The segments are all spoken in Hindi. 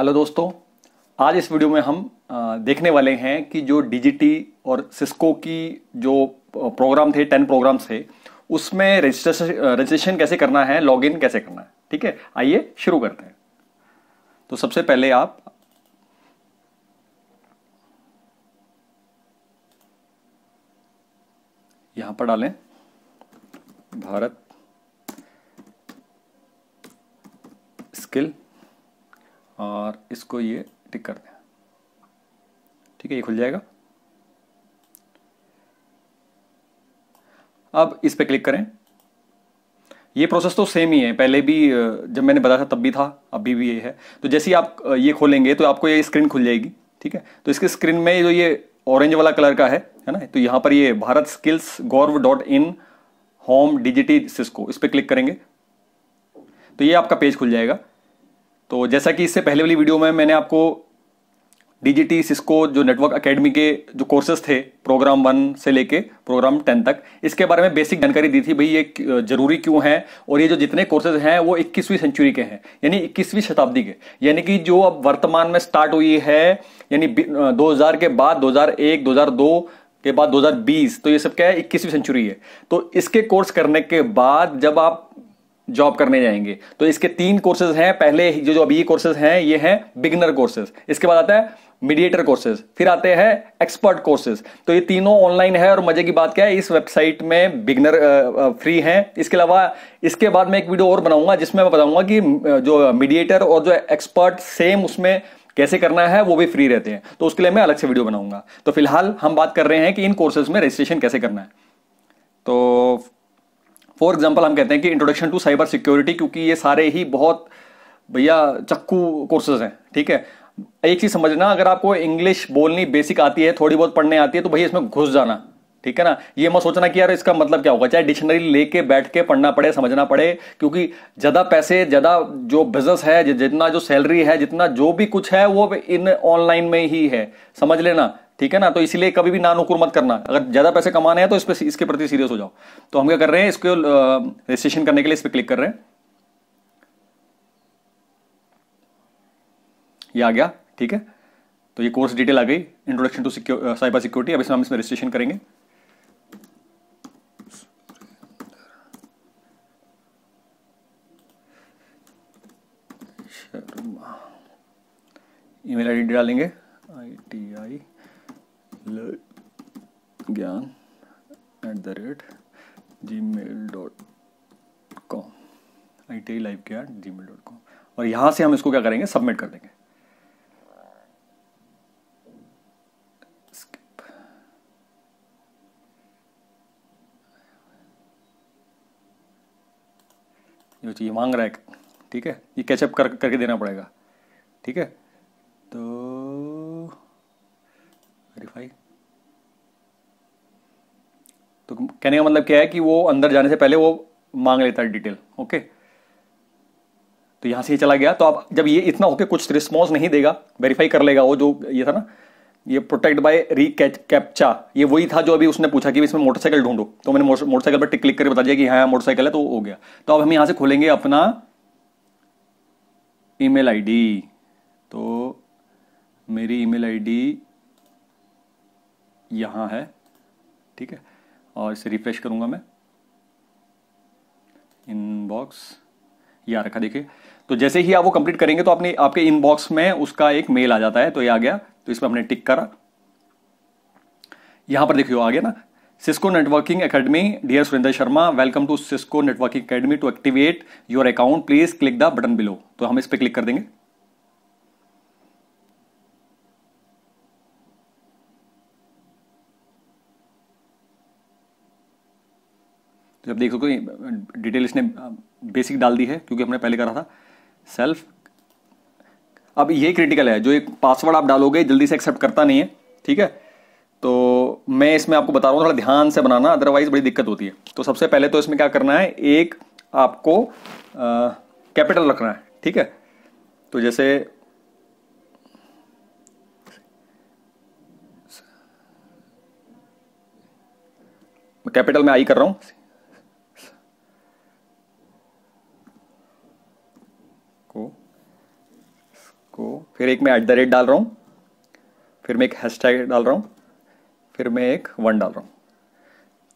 हेलो दोस्तों आज इस वीडियो में हम देखने वाले हैं कि जो डीजीटी और सिस्को की जो प्रोग्राम थे टेन प्रोग्राम थे उसमें रजिस्ट्रेशन रजिस्ट्रेशन कैसे करना है लॉगिन कैसे करना है ठीक है आइए शुरू करते हैं तो सबसे पहले आप यहां पर डालें भारत स्किल और इसको ये टिक कर दें ठीक है ये खुल जाएगा अब इस पर क्लिक करें ये प्रोसेस तो सेम ही है पहले भी जब मैंने बताया था तब भी था अभी भी ये है तो जैसे ही आप ये खोलेंगे तो आपको ये स्क्रीन खुल जाएगी ठीक है तो इसके स्क्रीन में जो ये ऑरेंज वाला कलर का है है ना तो यहाँ पर ये Bharat skills gov dot in home डिजिटी सिस्को इस पर क्लिक करेंगे तो ये आपका पेज खुल जाएगा तो जैसा कि इससे पहले वाली वीडियो में मैंने आपको डी सिस्को जो नेटवर्क अकेडमी के जो कोर्सेज थे प्रोग्राम वन से लेके प्रोग्राम टेन तक इसके बारे में बेसिक जानकारी दी थी भाई ये जरूरी क्यों है और ये जो जितने कोर्सेज हैं वो 21वीं सेंचुरी के हैं यानी 21वीं शताब्दी के यानी कि जो अब वर्तमान में स्टार्ट हुई है यानी 2000 के बाद 2001 2002 के बाद 2020 तो ये सब क्या है इक्कीसवीं सेंचुरी है तो इसके कोर्स करने के बाद जब आप जॉब करने जाएंगे तो इसके तीन कोर्सेज हैं पहले जो जो अभी ये कोर्सेज हैं ये हैं बिगनर कोर्सेज इसके बाद आता है मीडिएटर कोर्सेज फिर आते हैं एक्सपर्ट कोर्सेज तो ये तीनों ऑनलाइन है और मजे की बात क्या है इस वेबसाइट में बिगनर फ्री हैं इसके अलावा इसके बाद मैं एक वीडियो और बनाऊंगा जिसमें मैं बताऊंगा कि जो मीडिएटर और जो एक्सपर्ट सेम उसमें कैसे करना है वो भी फ्री रहते हैं तो उसके लिए मैं अलग से वीडियो बनाऊंगा तो फिलहाल हम बात कर रहे हैं कि इन कोर्सेज में रजिस्ट्रेशन कैसे करना है तो फॉर एग्जाम्पल हम कहते हैं कि इंट्रोडक्शन टू साइबर सिक्योरिटी क्योंकि ये सारे ही बहुत भैया चक्कू कोर्सेज हैं ठीक है एक चीज़ समझना अगर आपको इंग्लिश बोलनी बेसिक आती है थोड़ी बहुत पढ़ने आती है तो भैया इसमें घुस जाना ठीक है ना ये मत सोचना कि यार इसका मतलब क्या होगा चाहे डिक्शनरी लेके बैठ के पढ़ना पड़े समझना पड़े क्योंकि ज़्यादा पैसे ज़्यादा जो बिजनेस है जितना जो सैलरी है जितना जो भी कुछ है वो इन ऑनलाइन में ही है समझ लेना ठीक है ना तो इसीलिए कभी भी नानुकुर मत करना अगर ज़्यादा पैसे कमाने हैं तो इस पर इसके प्रति सीरियस हो जाओ तो हम क्या कर रहे हैं इसको रजिस्ट्रेशन करने के लिए इस पर क्लिक कर रहे हैं ये आ गया ठीक है तो ये कोर्स डिटेल आ गई introduction to secure cyber security अब इसमें हम इसमें रजिस्ट्रेशन करेंगे शर्मा ईमेल आईडी डालेंगे आई T I Gyan at the rate Gmail dot com I T I live K at Gmail dot com और यहाँ से हम इसको क्या करेंगे सबमिट कर देंगे ये मांग रहा है ठीक है ये कैचअप कर करके देना पड़ेगा ठीक है तो वेरीफाई तो कहने का मतलब क्या है कि वो अंदर जाने से पहले वो मांग लेता है डिटेल ओके तो यहां से ये चला गया तो आप जब ये इतना होके कुछ रिस्पॉन्स नहीं देगा वेरीफाई कर लेगा वो जो ये था ना ये प्रोटेक्ट बाय री कैप्चा ये वही था जो अभी उसने पूछा कि इसमें मोटरसाइकिल ढूंढो तो मैंने मोटरसाइकिल पर टिक क्लिक करके बता दिया कि हाँ मोटरसाइकिल है तो हो गया तो अब हम यहाँ से खोलेंगे अपना ईमेल आईडी तो मेरी ईमेल आईडी यहाँ है ठीक है और इसे रिफ्रेश करूँगा मैं इनबॉक्स या रखा देखिए तो जैसे ही आप वो कंप्लीट करेंगे तो आपने आपके इनबॉक्स में उसका एक मेल आ जाता है तो ये आ गया तो इसमें हमने टिक करा यहां पर देखियो आ गया ना Cisco networking academy dear Surendra Sharma welcome to Cisco networking academy to activate your account please click the button below तो हम इस पर क्लिक कर देंगे तो जब देख सको डिटेल इसने बेसिक डाल दी है क्योंकि हमने पहले करा था सेल्फ अब यही क्रिटिकल है जो एक पासवर्ड आप डालोगे जल्दी से एक्सेप्ट करता नहीं है ठीक है तो मैं इसमें आपको बता रहा हूँ थोड़ा ध्यान से बनाना अदरवाइज बड़ी दिक्कत होती है तो सबसे पहले तो इसमें क्या करना है एक आपको कैपिटल रखना है ठीक है तो जैसे कैपिटल में आई कर रहा हूं को को फिर एक मैं एट द रेट डाल रहा हूं फिर मैं एक हैशटैग डाल रहा हूं फिर मैं एक वन डाल रहा हूँ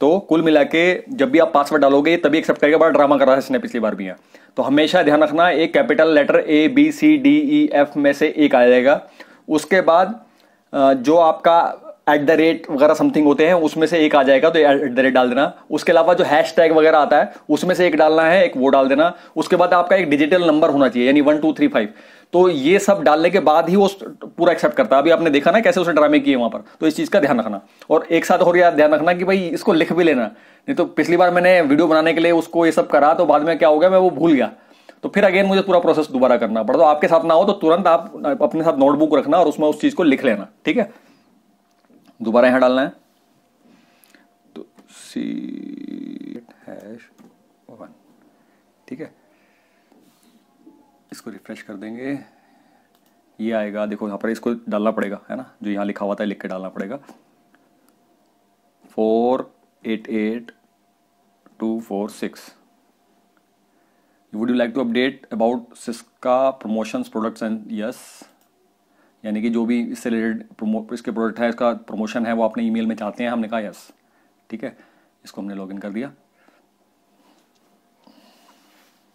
तो कुल मिला के जब भी आप पासवर्ड डालोगे तभी एक्सेप्ट करेगा बड़ा ड्रामा करा है इसने पिछली बार भी है तो हमेशा ध्यान रखना एक capital letter A B C D E F में से एक आ जाएगा उसके बाद जो आपका एट द रेट वगैरह समथिंग होते हैं उसमें से एक आ जाएगा तो एट द रेट डाल देना उसके अलावा जो हैश टैग वगैरह आता है उसमें से एक डालना है एक वो डाल देना उसके बाद आपका एक डिजिटल नंबर होना चाहिए यानी वन टू थ्री फाइव तो ये सब डालने के बाद ही वो पूरा एक्सेप्ट करता है अभी आपने देखा ना कैसे उसने ड्रामे किए वहां पर तो इस चीज़ का ध्यान रखना और एक साथ और यार ध्यान रखना कि भाई इसको लिख भी लेना नहीं तो पिछली बार मैंने वीडियो बनाने के लिए उसको ये सब करा तो बाद में क्या हो गया मैं वो भूल गया तो फिर अगेन मुझे पूरा प्रोसेस दोबारा करना पड़ा तो आपके साथ ना हो तो तुरंत आप अपने साथ नोटबुक रखना और उसमें उस चीज़ को लिख लेना ठीक है दोबारा यहां डालना है तो सी हैश वन ठीक है इसको रिफ्रेश कर देंगे ये आएगा देखो यहाँ पर इसको डालना पड़ेगा है ना जो यहाँ लिखा हुआ था लिख के डालना पड़ेगा four eight eight two four six would you like to update about Cisco promotions products and yes यानी कि जो भी इससे रिलेटेड इसके प्रोडक्ट है इसका प्रमोशन है वो अपने ईमेल में चाहते हैं हमने कहा यस ठीक है इसको हमने लॉगिन कर दिया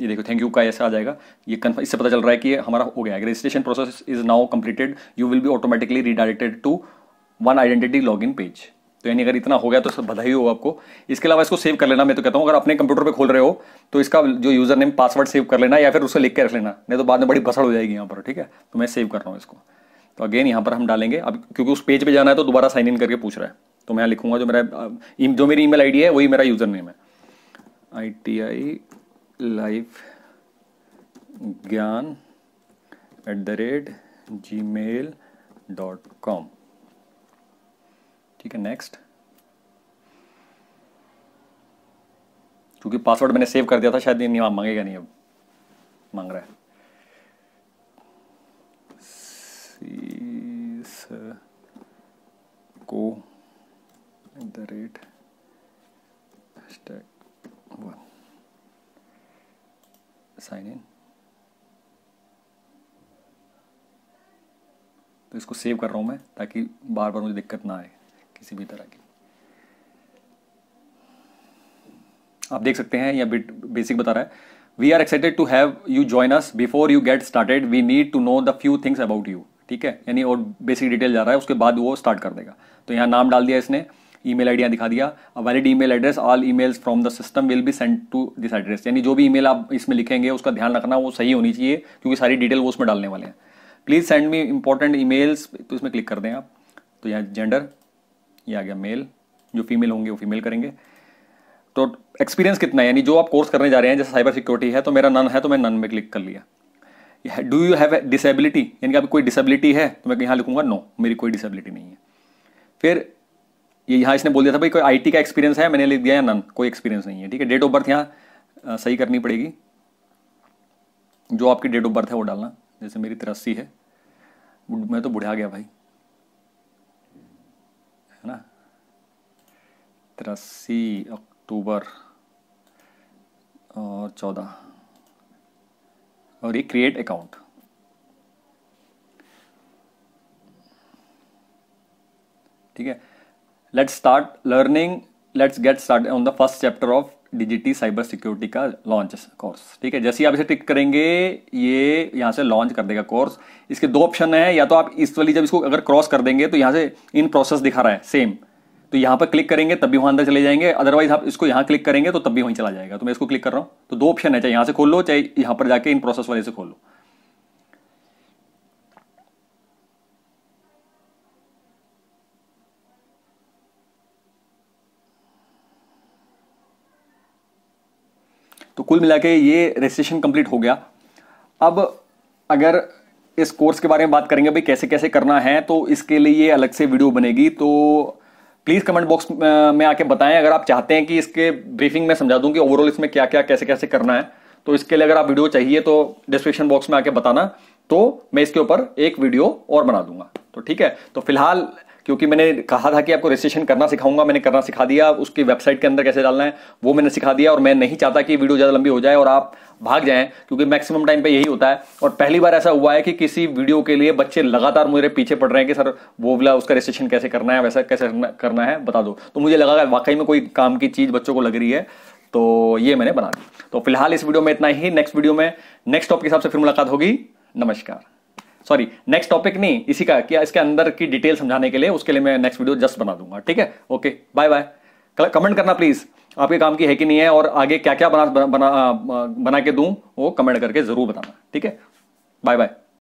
ये देखो थैंक यू का ऐसा आ जाएगा ये कन्फर्म इससे पता चल रहा है कि हमारा हो गया है registration process is now completed you will be automatically redirected to one identity log in page तो यानी अगर इतना हो गया तो सब बधाई हो आपको इसके अलावा इसको सेव कर लेना मैं तो कहता हूँ अगर अपने कंप्यूटर पर खोल रहे हो तो इसका जो यूजर नेम पासवर्ड सेव कर लेना या फिर उसे लिख के रख लेना नहीं तो बाद में बड़ी भसड़ हो जाएगी यहाँ पर ठीक है तो मैं सेव कर रहा हूँ इसको तो अगेन यहाँ पर हम डालेंगे अब क्योंकि उस पेज पर जाना है तो दोबारा साइन इन करके पूछ रहा है तो मैं लिखूंगा जो मेरा जो मेरी ई मेल है वही मेरा यूजर नेम है I T I life Gyan at the rate Gmail dot com ठीक है नेक्स्ट क्योंकि पासवर्ड मैंने सेव कर दिया था शायद नहीं मांगेगा नहीं अब मांग रहा है को at the rate sign in तो इसको सेव कर रहा हूं मैं ताकि बार बार मुझे दिक्कत ना आए किसी भी तरह की आप देख सकते हैं यह बिट बेसिक बता रहा है we are excited to have you join us before you get started we need to know the few things about you ठीक है यानी और बेसिक डिटेल जा रहा है उसके बाद वो स्टार्ट कर देगा तो यहाँ नाम डाल दिया इसने ईमेल आईडी दिखा दिया valid email address all emails from the system will be send to this address यानी जो भी ईमेल आप इसमें लिखेंगे उसका ध्यान रखना वो सही होनी चाहिए क्योंकि सारी डिटेल वो उसमें डालने वाले हैं please send me important emails तो इसमें क्लिक कर दें आप तो यहाँ जेंडर ये आ गया मेल जो फीमेल होंगे वो फीमेल करेंगे तो एक्सपीरियंस कितना है यानी जो आप कोर्स करने जा रहे हैं जैसे साइबर सिक्योरिटी है तो मेरा नन है तो मैं नन में क्लिक कर लिया डू यू हैव डिसेबिलिटी यानी कि आपकी कोई डिसेबिलिटी है तो मैं यहाँ लिखूंगा नो no, मेरी कोई डिसेबिलिटी नहीं है फिर ये यहाँ इसने बोल दिया था भाई कोई आईटी का एक्सपीरियंस है मैंने लिख दिया या नन कोई एक्सपीरियंस नहीं है ठीक है डेट ऑफ बर्थ यहाँ सही करनी पड़ेगी जो आपकी डेट ऑफ बर्थ है वो डालना जैसे मेरी तिरस्सी है मैं तो बुढ़ा गया भाई है ना तिरस्सी अक्टूबर और चौदह और ये क्रिएट अकाउंट ठीक है let's start learning let's get start on the first chapter of डिजिटी साइबर सिक्योरिटी का लॉन्च कोर्स ठीक है जैसे ही आप इसे टिक करेंगे ये यहाँ से लॉन्च कर देगा कोर्स इसके दो ऑप्शन है या तो आप इस वाली जब इसको अगर क्रॉस कर देंगे तो यहाँ से इन प्रोसेस दिखा रहा है सेम तो यहाँ पर क्लिक करेंगे तब भी वहाँ अंदर चले जाएंगे अदरवाइज आप इसको यहाँ क्लिक करेंगे तो तब भी वहीं चला जाएगा तो मैं इसको क्लिक कर रहा हूँ तो दो ऑप्शन है चाहे यहाँ से खोल लो चाहे यहाँ पर जाके इन प्रोसेस वाले से खोल लो कुल मिला के ये रजिस्ट्रेशन कंप्लीट हो गया अब अगर इस कोर्स के बारे में बात करेंगे भाई कैसे कैसे करना है तो इसके लिए ये अलग से वीडियो बनेगी तो प्लीज़ कमेंट बॉक्स में आके बताएं अगर आप चाहते हैं कि इसके ब्रीफिंग में समझा दूं कि ओवरऑल इसमें क्या क्या कैसे कैसे करना है तो इसके लिए अगर आप वीडियो चाहिए तो डिस्क्रिप्शन बॉक्स में आके बताना तो मैं इसके ऊपर एक वीडियो और बना दूंगा तो ठीक है तो फिलहाल क्योंकि मैंने कहा था कि आपको रजिस्ट्रेशन करना सिखाऊंगा मैंने करना सिखा दिया उसकी वेबसाइट के अंदर कैसे डालना है वो मैंने सिखा दिया और मैं नहीं चाहता कि वीडियो ज़्यादा लंबी हो जाए और आप भाग जाए क्योंकि मैक्सिमम टाइम पे यही होता है और पहली बार ऐसा हुआ है कि किसी वीडियो के लिए बच्चे लगातार मेरे पीछे पड़ रहे हैं कि सर वो बोला उसका रजिस्ट्रेशन कैसे करना है वैसा कैसे करना है बता दो तो मुझे लगा वाकई में कोई काम की चीज़ बच्चों को लग रही है तो ये मैंने बना दी तो फिलहाल इस वीडियो में इतना ही नेक्स्ट वीडियो में नेक्स्ट टॉप के हिसाब से फिर मुलाकात होगी नमस्कार सॉरी नेक्स्ट टॉपिक नहीं इसी का क्या इसके अंदर की डिटेल समझाने के लिए उसके लिए मैं नेक्स्ट वीडियो जस्ट बना दूंगा ठीक है ओके बाय बाय कमेंट करना प्लीज आपके काम की है कि नहीं है और आगे क्या क्या बना बना बना के दूं वो कमेंट करके जरूर बताना ठीक है बाय बाय